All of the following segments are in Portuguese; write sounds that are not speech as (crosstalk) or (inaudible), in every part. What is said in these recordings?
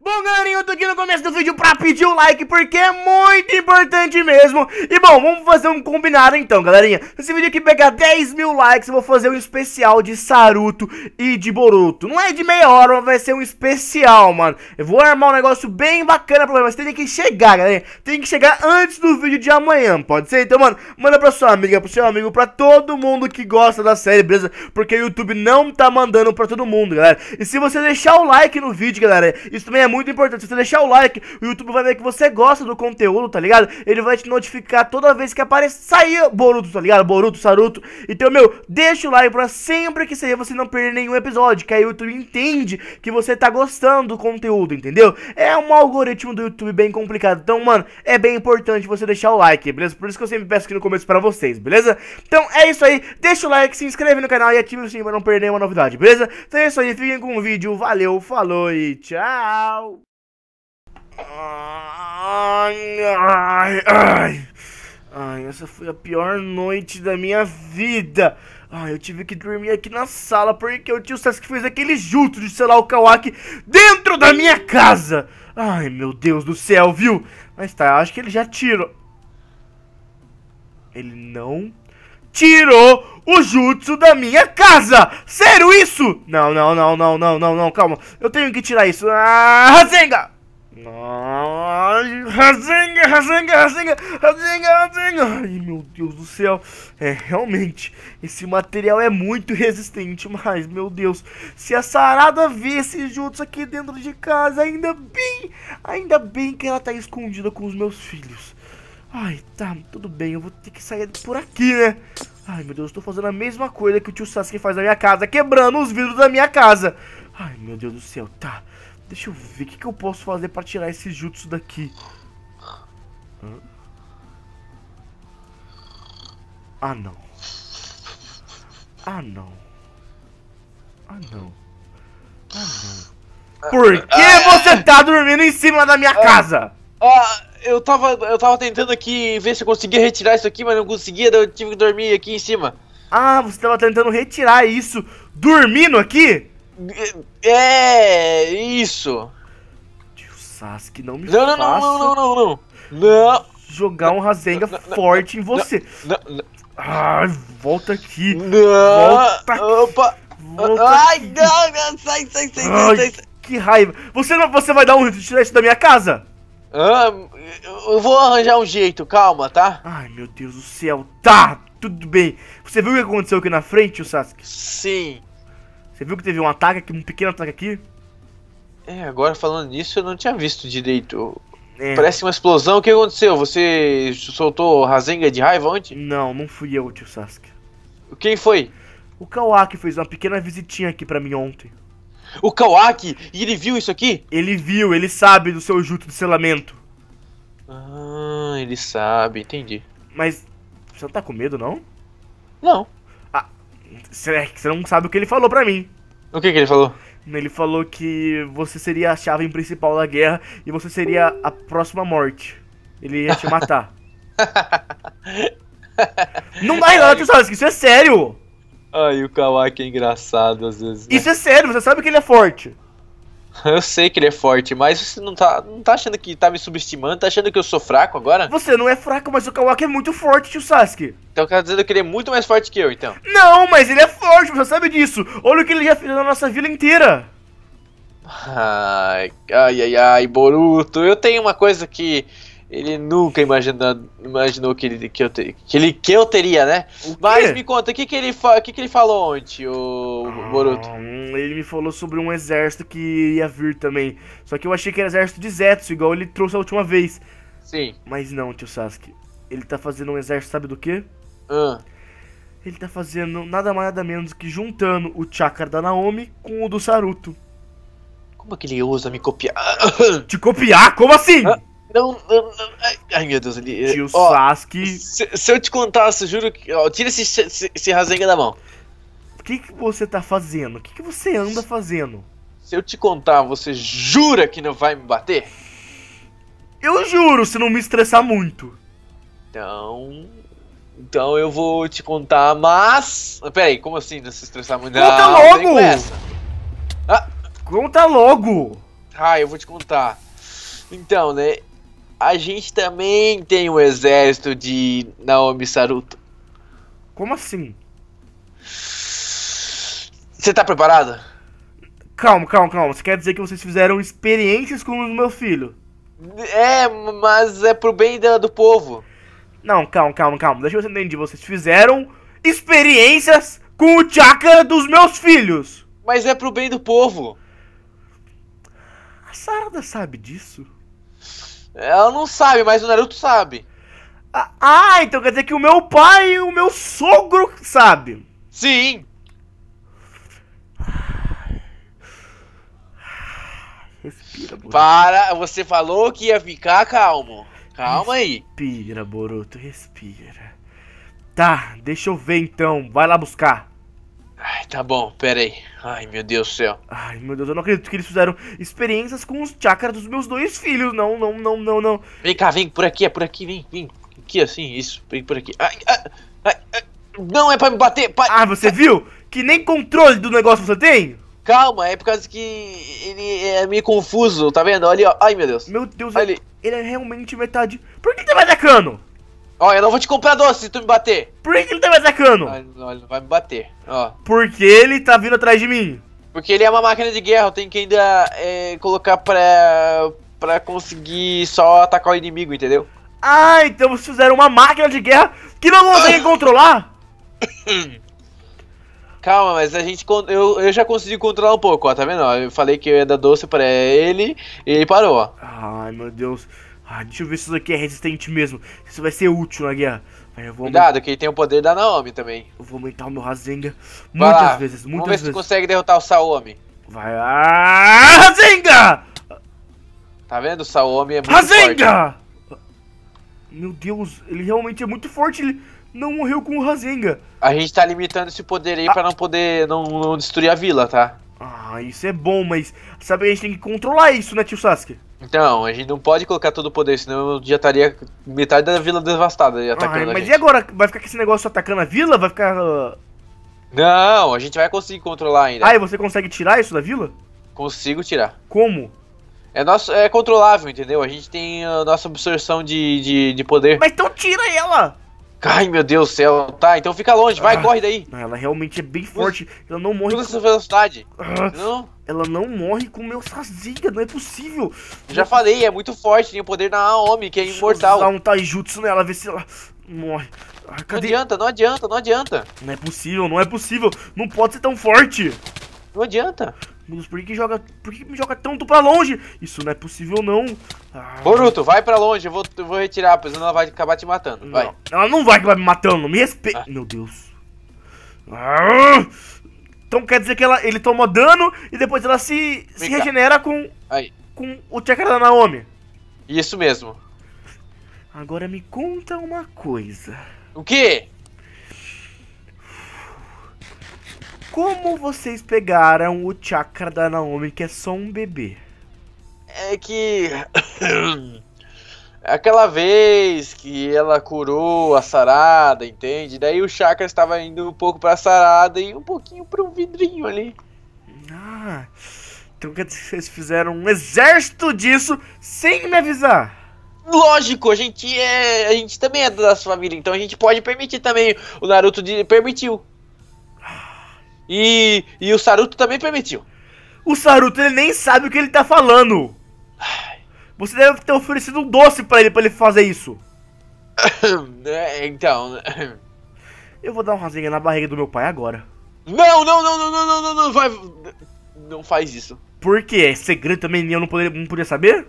Bunga minuto aqui no começo do vídeo pra pedir o like, porque é muito importante mesmo. E bom, vamos fazer um combinado então, galerinha. Esse vídeo aqui pegar 10 mil likes, eu vou fazer um especial de Saruto e de Boruto. Não é de meia hora, mas vai ser um especial, mano. Eu vou armar um negócio bem bacana pra vocês, tem que chegar, galerinha. Tem que chegar antes do vídeo de amanhã, pode ser? Então, mano, manda pra sua amiga, pro seu amigo, pra todo mundo que gosta da série, beleza? Porque o YouTube não tá mandando pra todo mundo, galera. E se você deixar o like no vídeo, galera, isso também é muito importante você deixar o like, o YouTube vai ver que você gosta do conteúdo, tá ligado? Ele vai te notificar toda vez que aparece sair Boruto, tá ligado? Boruto, Saruto. Então, meu, deixa o like pra sempre que sair você não perder nenhum episódio, que aí o YouTube entende que você tá gostando do conteúdo, entendeu? É um algoritmo do YouTube bem complicado. Então, mano, é bem importante você deixar o like, beleza? Por isso que eu sempre peço aqui no começo pra vocês, beleza? Então, é isso aí. Deixa o like, se inscreve no canal e ativa o sininho pra não perder nenhuma novidade, beleza? Então é isso aí, fiquem com o vídeo. Valeu, falou e tchau! Ai, ai, ai. Ai, essa foi a pior noite da minha vida. Ai, eu tive que dormir aqui na sala porque o tio Sasuke fez aquele jutsu de selar o Kawaki dentro da minha casa. Ai, meu Deus do céu, viu? Mas tá, acho que ele já tirou. Ele não tirou o jutsu da minha casa. Sério isso? Não, não, não, não, não, não, não, calma. Eu tenho que tirar isso. Ah, Rasenga! Ai, Rasenga, Rasenga, Rasenga, Rasenga, Rasenga. Ai, meu Deus do céu. É, realmente, esse material é muito resistente, mas, meu Deus, se a Sarada vê esses juntos aqui dentro de casa, ainda bem, ainda bem que ela tá escondida com os meus filhos. Ai, tá, tudo bem, eu vou ter que sair por aqui, né? Ai, meu Deus, estou tô fazendo a mesma coisa que o tio Sasuke faz na minha casa, quebrando os vidros da minha casa. Ai, meu Deus do céu, tá. Deixa eu ver, o que, que eu posso fazer pra tirar esse jutsu daqui? Ah, não. Ah, não. Ah, não. Ah, não. Por ah, que ah. você tá dormindo em cima da minha ah. casa? Ah, eu tava, eu tava tentando aqui ver se eu conseguia retirar isso aqui, mas não conseguia, eu tive que dormir aqui em cima. Ah, você tava tentando retirar isso dormindo aqui? É, é, isso. Sasuke, não me não, não, faça. Não, não, não, não, não. Jogar um Rasenga forte em você. Ai, volta aqui. Volta aqui. Opa. Volta Ai, aqui. não, não, sai, sai, sai, Ai, sai, sai. Que raiva. Você, você vai dar um tirar isso da minha casa? Ah, eu vou arranjar um jeito, calma, tá? Ai, meu Deus do céu. Tá, tudo bem. Você viu o que aconteceu aqui na frente, o Sasuke? Sim. Você viu que teve um ataque aqui, um pequeno ataque aqui? É, agora falando nisso, eu não tinha visto direito. É. Parece uma explosão. O que aconteceu? Você soltou Rasenga de raiva ontem? Não, não fui eu, tio Sasuke. Quem foi? O Kawaki fez uma pequena visitinha aqui para mim ontem. O Kawaki? E ele viu isso aqui? Ele viu, ele sabe do seu juto de selamento. Ah, ele sabe, entendi. Mas você não tá com medo, não? Não. Você é não sabe o que ele falou pra mim. O que, que ele falou? Ele falou que você seria a chave principal da guerra e você seria a próxima morte. Ele ia te matar. (laughs) não dá nada, Sasuke, isso é sério! Ai, o Kawaki é engraçado às vezes. Né? Isso é sério, você sabe que ele é forte. (laughs) Eu sei que ele é forte, mas você não tá, não tá achando que tá me subestimando? Tá achando que eu sou fraco agora? Você não é fraco, mas o Kawaki é muito forte, tio Sasuke. Então quer dizer que ele é muito mais forte que eu, então? Não, mas ele é forte, você sabe disso. Olha o que ele já fez na nossa vila inteira. Ai, ai, ai, ai, Boruto. Eu tenho uma coisa que ele nunca imaginou, imaginou que, ele, que, eu te, que, ele, que eu teria, né? Mas me conta, o que, que, ele, que, que ele falou ontem, o Boruto? Ah, ele me falou sobre um exército que ia vir também. Só que eu achei que era exército de Zetsu, igual ele trouxe a última vez. Sim. Mas não, tio Sasuke. Ele tá fazendo um exército, sabe do quê? Ah. Ele tá fazendo nada mais nada menos que juntando o chakra da Naomi com o do Saruto. Como é que ele usa me copiar? Te copiar? Como assim? Ah. Não, não, não, Ai, meu Deus, ele. Tio ó, Sasuke. Se, se, eu te contasse, juro que. Ó, tira esse, esse, esse rasenga da mão. O que, que você tá fazendo? O que, que você anda fazendo? Se eu te contar, você jura que não vai me bater? Eu juro, se não me estressar muito. Então. Então eu vou te contar, mas. Peraí, como assim não se estressar muito? Conta ah, logo! Ah. Conta logo! Ah, eu vou te contar. Então, né? a gente também tem um exército de Naomi Saruto. Como assim? Você tá preparado? Calma, calma, calma. Você quer dizer que vocês fizeram experiências com o meu filho? É, mas é pro bem da, do povo. Não, calma, calma, calma. Deixa eu entender. Vocês fizeram experiências com o chakra dos meus filhos. Mas é pro bem do povo. A Sarada sabe disso? Ela não sabe, mas o Naruto sabe. Ah, ah, então quer dizer que o meu pai e o meu sogro sabe. Sim. Respira, Boruto. Para, você falou que ia ficar calmo. Calma respira, aí. Respira, Boruto, respira. Tá, deixa eu ver então. Vai lá buscar. Ai, tá bom, pera aí. Ai, meu Deus do céu. Ai, meu Deus, eu não acredito que eles fizeram experiências com os chakras dos meus dois filhos. Não, não, não, não, não. Vem cá, vem por aqui, é por aqui, vem, vem. Aqui, assim, isso, vem por aqui. Ai, ai, ai, Não é pra me bater, pai. Ah, você viu? Que nem controle do negócio você tem? Calma, é por causa que ele é meio confuso, tá vendo? Olha, ó. Ai, meu Deus. Meu Deus, ele... ele é realmente metade. Por que ele vai tá atacando? Ó, eu não vou te comprar doce se tu me bater. Por que, ele tá me atacando? não, ele não vai me bater, ó. Porque ele tá vindo atrás de mim. Porque ele é uma máquina de guerra, eu tenho que ainda é, colocar pra, pra conseguir só atacar o inimigo, entendeu? Ah, então vocês fizeram uma máquina de guerra que não conseguem (coughs) controlar? Calma, mas a gente. Eu, eu já consegui controlar um pouco, ó, tá vendo? Eu falei que eu ia dar doce pra ele e ele parou, ó. Ai, meu Deus. Ah, deixa eu ver se isso aqui é resistente mesmo. Isso vai ser útil na guerra. Aí Cuidado, que ele tem o poder da Naomi também. Eu vou aumentar o meu Rasenga muitas lá, vezes, muitas vamos ver vezes. se consegue derrotar o Saomi. Vai lá, ah, Rasenga! Tá vendo? O Saomi é muito forte. forte. Meu Deus, ele realmente é muito forte. Ele não morreu com o Rasenga. A gente tá limitando esse poder aí ah. pra não poder, não, não destruir a vila, tá? Ah, isso é bom, mas sabe, a gente tem que controlar isso, né, tio Sasuke? Então, a gente não pode colocar todo o poder, senão já estaria metade da vila devastada ah, atacando Ai, Mas e agora? Vai ficar com esse negócio atacando a vila? Vai ficar... Ah, não, a gente vai conseguir controlar ainda. Ah, e você consegue tirar isso da vila? Consigo tirar. Como? É, nosso, é controlável, entendeu? A gente tem a nossa absorção de, de, de poder. Mas então tira ela! Ai, meu Deus do céu. Tá, então fica longe, vai, ah, corre daí. Ela realmente é bem forte. Ela não morre. Toda com... essa velocidade. Ah, não. Ela não morre com meu sazinha, não é possível. Eu já falei, é muito forte, tem o poder da Naomi, que é Deixa imortal. Usar um taijutsu nela, ver se ela morre. Ah, não adianta, não adianta, não adianta. Não é possível, não é possível. Não pode ser tão forte. Não adianta por que, joga. Por que, me joga tanto pra longe? Isso não é possível, não. Ah, Boruto, vai pra longe, eu vou, eu vou retirar, pois ela vai acabar te matando. Não, vai. Ela não vai acabar me matando, me respeita. Ah. Meu Deus. Ah, então quer dizer que ela, ele toma dano e depois ela se, se regenera com. Aí. Com o chakra da Naomi. Isso mesmo. Agora me conta uma coisa. O quê? Como vocês pegaram o chakra da Naomi, que é só um bebê? É que. (coughs) Aquela vez que ela curou a sarada, entende? Daí o chakra estava indo um pouco pra sarada e um pouquinho para um vidrinho ali. Ah. Então quer dizer que vocês fizeram um exército disso sem me avisar? Lógico, a gente é. A gente também é da sua família, então a gente pode permitir também. O Naruto de, permitiu. E, e o Saruto também permitiu. O Saruto ele nem sabe o que ele tá falando. Você deve ter oferecido um doce para ele para ele fazer isso. (coughs) É, então. Né? Eu vou dar uma rasinha na barriga do meu pai agora. Não, não, não, não, não, não, não, não, vai. Não faz isso. Por quê? É segredo também eu não poderia, não podia saber?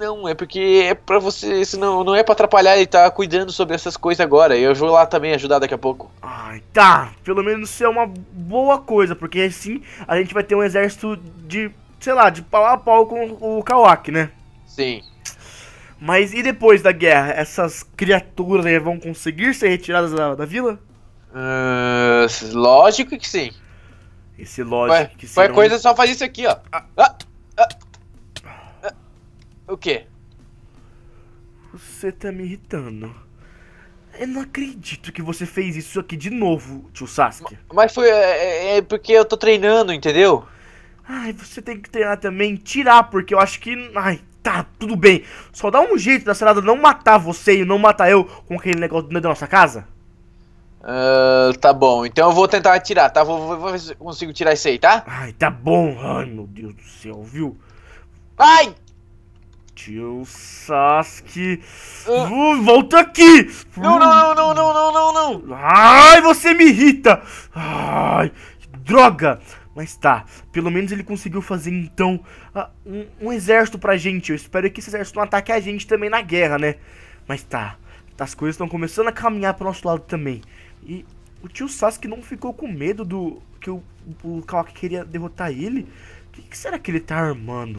não, é porque é pra você. Senão, não é pra atrapalhar, ele tá cuidando sobre essas coisas agora. Eu vou lá também ajudar daqui a pouco. Ai, tá. Pelo menos isso é uma boa coisa, porque assim a gente vai ter um exército de, sei lá, de pau a pau com o Kawaki, né? Sim. Mas e depois da guerra? Essas criaturas aí vão conseguir ser retiradas da, da vila? Uh, lógico que sim. Esse lógico vai, que sim. Qualquer coisa é só faz isso aqui, ó. Ah. Ah. Ah quê? Você tá me irritando. Eu não acredito que você fez isso aqui de novo, tio Sasuke. Mas foi. É, é, é porque eu tô treinando, entendeu? Ai, você tem que treinar também, tirar, porque eu acho que. Ai, tá, tudo bem. Só dá um jeito da Sarada não matar você e não matar eu com aquele negócio dentro da nossa casa. Uh, tá bom, então eu vou tentar tirar, tá? Vou, vou, vou ver se eu consigo tirar isso aí, tá? Ai, tá bom. Ai, meu Deus do céu, viu? Ai, tio Sasuke. Ah. Uh, volta aqui! Não, não, não, não, não, não, não, não! Ai, você me irrita! Ai, droga! Mas tá, pelo menos ele conseguiu fazer então ah, um, um exército pra gente. Eu espero que esse exército não ataque a gente também na guerra, né? Mas tá, as coisas estão começando a caminhar pro nosso lado também. E o tio Sasuke não ficou com medo do que o, o Kawaki queria derrotar ele? O que, que será que ele tá armando?